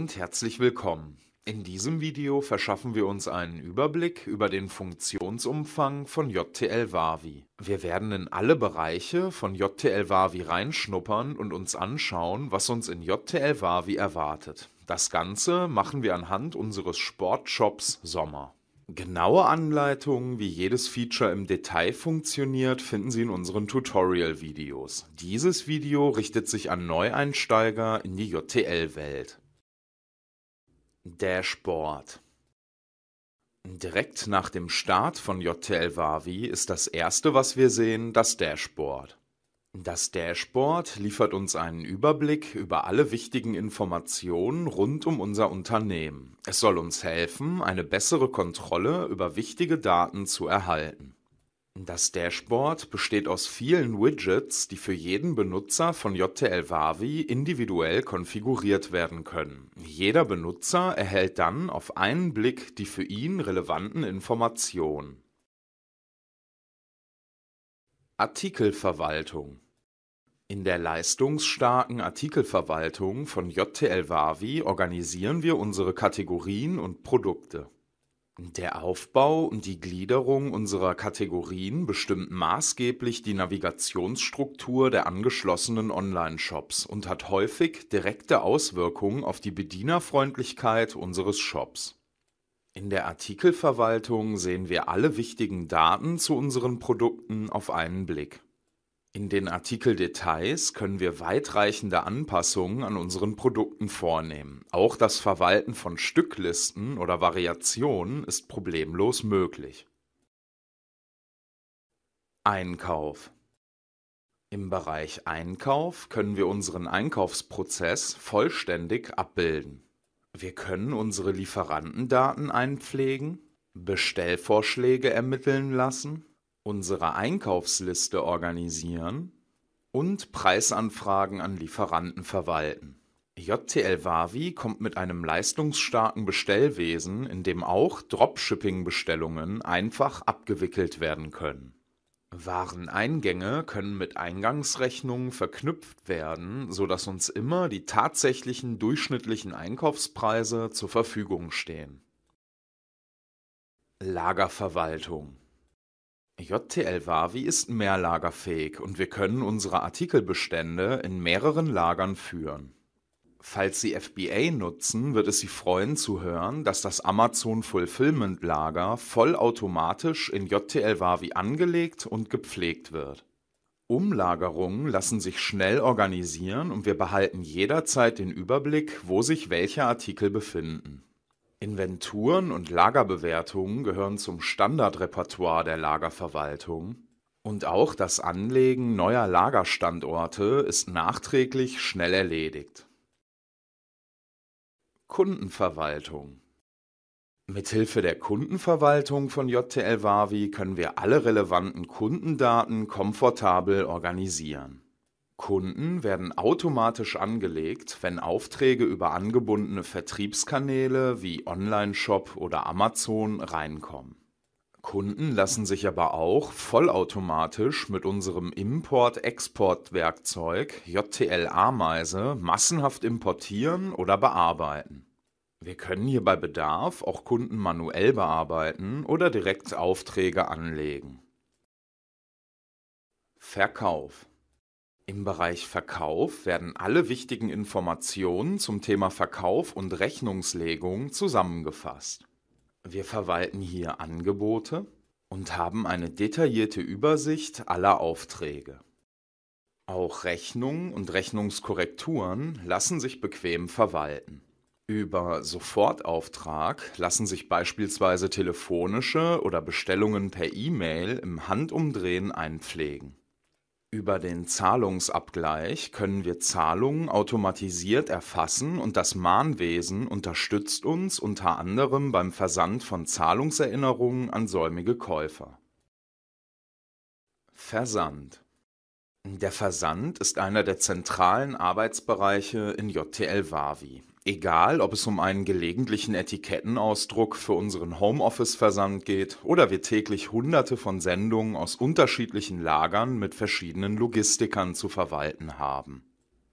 und herzlich willkommen. In diesem Video verschaffen wir uns einen Überblick über den Funktionsumfang von JTL Wavi. Wir werden in alle Bereiche von JTL Wavi reinschnuppern und uns anschauen, was uns in JTL Wavi erwartet. Das Ganze machen wir anhand unseres Sportshops Sommer. Genaue Anleitungen, wie jedes Feature im Detail funktioniert, finden Sie in unseren Tutorial-Videos. Dieses Video richtet sich an Neueinsteiger in die JTL-Welt. Dashboard. Direkt nach dem Start von JTL Wavi ist das erste, was wir sehen, das Dashboard. Das Dashboard liefert uns einen Überblick über alle wichtigen Informationen rund um unser Unternehmen. Es soll uns helfen, eine bessere Kontrolle über wichtige Daten zu erhalten. Das Dashboard besteht aus vielen Widgets, die für jeden Benutzer von JTL-Wavi individuell konfiguriert werden können. Jeder Benutzer erhält dann auf einen Blick die für ihn relevanten Informationen. Artikelverwaltung in der leistungsstarken Artikelverwaltung von JTL-Wavi organisieren wir unsere Kategorien und Produkte. Der Aufbau und die Gliederung unserer Kategorien bestimmt maßgeblich die Navigationsstruktur der angeschlossenen Online-Shops und hat häufig direkte Auswirkungen auf die Bedienerfreundlichkeit unseres Shops. In der Artikelverwaltung sehen wir alle wichtigen Daten zu unseren Produkten auf einen Blick in den Artikeldetails können wir weitreichende Anpassungen an unseren Produkten vornehmen. Auch das Verwalten von Stücklisten oder Variationen ist problemlos möglich. Einkauf Im Bereich Einkauf können wir unseren Einkaufsprozess vollständig abbilden. Wir können unsere Lieferantendaten einpflegen, Bestellvorschläge ermitteln lassen unsere Einkaufsliste organisieren und Preisanfragen an Lieferanten verwalten. JTL Wavi kommt mit einem leistungsstarken Bestellwesen, in dem auch Dropshipping-Bestellungen einfach abgewickelt werden können. Wareneingänge können mit Eingangsrechnungen verknüpft werden, sodass uns immer die tatsächlichen durchschnittlichen Einkaufspreise zur Verfügung stehen. Lagerverwaltung JTL Wavi ist mehrlagerfähig und wir können unsere Artikelbestände in mehreren Lagern führen. Falls Sie FBA nutzen, wird es Sie freuen zu hören, dass das Amazon Fulfillment Lager vollautomatisch in JTL Wavi angelegt und gepflegt wird. Umlagerungen lassen sich schnell organisieren und wir behalten jederzeit den Überblick, wo sich welche Artikel befinden. Inventuren und Lagerbewertungen gehören zum Standardrepertoire der Lagerverwaltung, und auch das Anlegen neuer Lagerstandorte ist nachträglich schnell erledigt. Kundenverwaltung Mithilfe der Kundenverwaltung von JTL Wavi können wir alle relevanten Kundendaten komfortabel organisieren Kunden werden automatisch angelegt, wenn Aufträge über angebundene Vertriebskanäle wie Onlineshop oder Amazon reinkommen. Kunden lassen sich aber auch vollautomatisch mit unserem Import-Export-Werkzeug JTL Ameise massenhaft importieren oder bearbeiten. Wir können hier bei Bedarf auch Kunden manuell bearbeiten oder direkt Aufträge anlegen. Verkauf im Bereich Verkauf werden alle wichtigen Informationen zum Thema Verkauf und Rechnungslegung zusammengefasst. Wir verwalten hier Angebote und haben eine detaillierte Übersicht aller Aufträge. Auch Rechnungen und Rechnungskorrekturen lassen sich bequem verwalten. Über Sofortauftrag lassen sich beispielsweise telefonische oder Bestellungen per E-Mail im Handumdrehen einpflegen. Über den Zahlungsabgleich können wir Zahlungen automatisiert erfassen und das Mahnwesen unterstützt uns unter anderem beim Versand von Zahlungserinnerungen an säumige Käufer. Versand der Versand ist einer der zentralen Arbeitsbereiche in JTL Wavi. Egal, ob es um einen gelegentlichen Etikettenausdruck für unseren Homeoffice-Versand geht oder wir täglich hunderte von Sendungen aus unterschiedlichen Lagern mit verschiedenen Logistikern zu verwalten haben.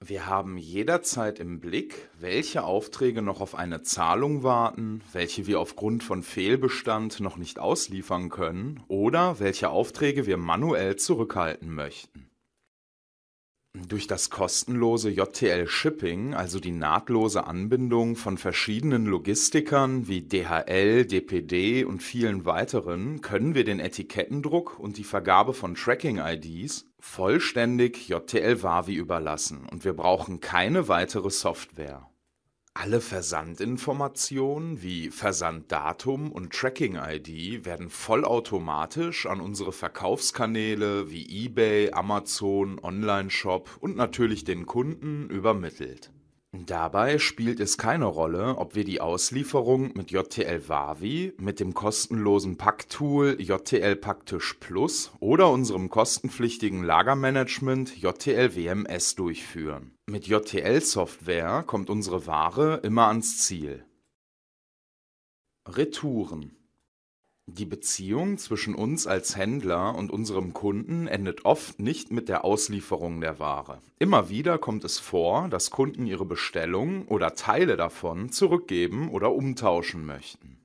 Wir haben jederzeit im Blick, welche Aufträge noch auf eine Zahlung warten, welche wir aufgrund von Fehlbestand noch nicht ausliefern können oder welche Aufträge wir manuell zurückhalten möchten. Durch das kostenlose JTL Shipping, also die nahtlose Anbindung von verschiedenen Logistikern wie DHL, DPD und vielen weiteren, können wir den Etikettendruck und die Vergabe von Tracking-IDs vollständig JTL Wavi überlassen und wir brauchen keine weitere Software. Alle Versandinformationen wie Versanddatum und Tracking-ID werden vollautomatisch an unsere Verkaufskanäle wie eBay, Amazon, Onlineshop und natürlich den Kunden übermittelt. Dabei spielt es keine Rolle, ob wir die Auslieferung mit JTL-Wavi, mit dem kostenlosen Packtool JTL Packtisch Plus oder unserem kostenpflichtigen Lagermanagement JTL WMS durchführen. Mit JTL-Software kommt unsere Ware immer ans Ziel. Retouren die Beziehung zwischen uns als Händler und unserem Kunden endet oft nicht mit der Auslieferung der Ware. Immer wieder kommt es vor, dass Kunden ihre Bestellung oder Teile davon zurückgeben oder umtauschen möchten.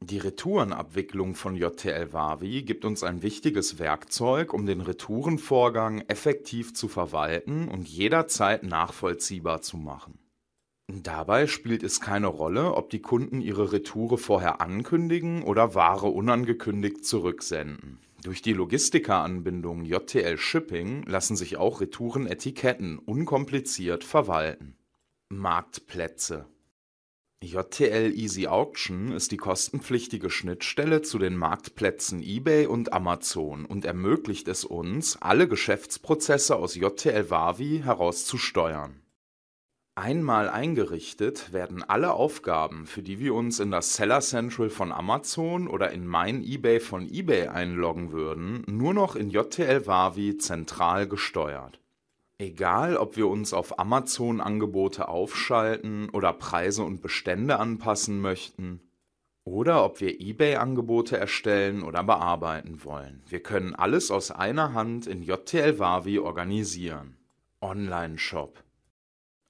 Die Retourenabwicklung von JTL Wavi gibt uns ein wichtiges Werkzeug, um den Retourenvorgang effektiv zu verwalten und jederzeit nachvollziehbar zu machen. Dabei spielt es keine Rolle, ob die Kunden ihre Retoure vorher ankündigen oder Ware unangekündigt zurücksenden. Durch die Logistiker-Anbindung JTL Shipping lassen sich auch Retourenetiketten unkompliziert verwalten. Marktplätze JTL Easy Auction ist die kostenpflichtige Schnittstelle zu den Marktplätzen eBay und Amazon und ermöglicht es uns, alle Geschäftsprozesse aus JTL Wavi herauszusteuern. Einmal eingerichtet, werden alle Aufgaben, für die wir uns in das Seller Central von Amazon oder in mein eBay von eBay einloggen würden, nur noch in JTL-Wavi zentral gesteuert. Egal, ob wir uns auf Amazon Angebote aufschalten oder Preise und Bestände anpassen möchten oder ob wir eBay Angebote erstellen oder bearbeiten wollen. Wir können alles aus einer Hand in JTL-Wavi organisieren. Online-Shop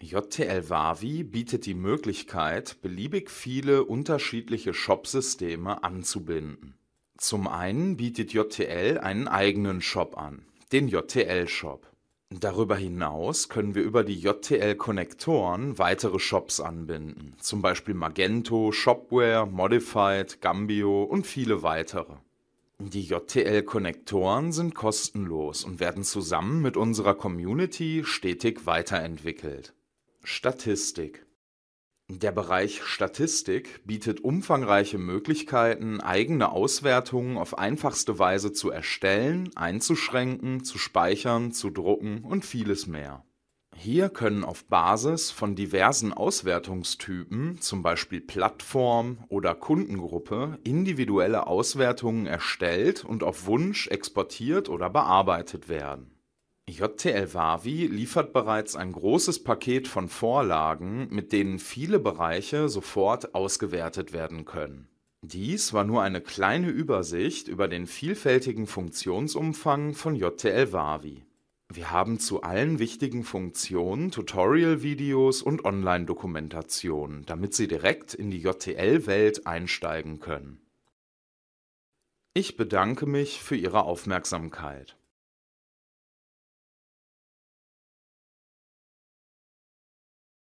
JTL Wavi bietet die Möglichkeit, beliebig viele unterschiedliche Shop-Systeme anzubinden. Zum einen bietet JTL einen eigenen Shop an, den JTL Shop. Darüber hinaus können wir über die JTL-Konnektoren weitere Shops anbinden, zum Beispiel Magento, Shopware, Modified, Gambio und viele weitere. Die JTL-Konnektoren sind kostenlos und werden zusammen mit unserer Community stetig weiterentwickelt. Statistik der Bereich Statistik bietet umfangreiche Möglichkeiten, eigene Auswertungen auf einfachste Weise zu erstellen, einzuschränken, zu speichern, zu drucken und vieles mehr. Hier können auf Basis von diversen Auswertungstypen, zum Beispiel Plattform oder Kundengruppe, individuelle Auswertungen erstellt und auf Wunsch exportiert oder bearbeitet werden JTL Wavi liefert bereits ein großes Paket von Vorlagen, mit denen viele Bereiche sofort ausgewertet werden können. Dies war nur eine kleine Übersicht über den vielfältigen Funktionsumfang von JTL Wavi. Wir haben zu allen wichtigen Funktionen Tutorial-Videos und Online-Dokumentationen, damit Sie direkt in die JTL-Welt einsteigen können. Ich bedanke mich für Ihre Aufmerksamkeit.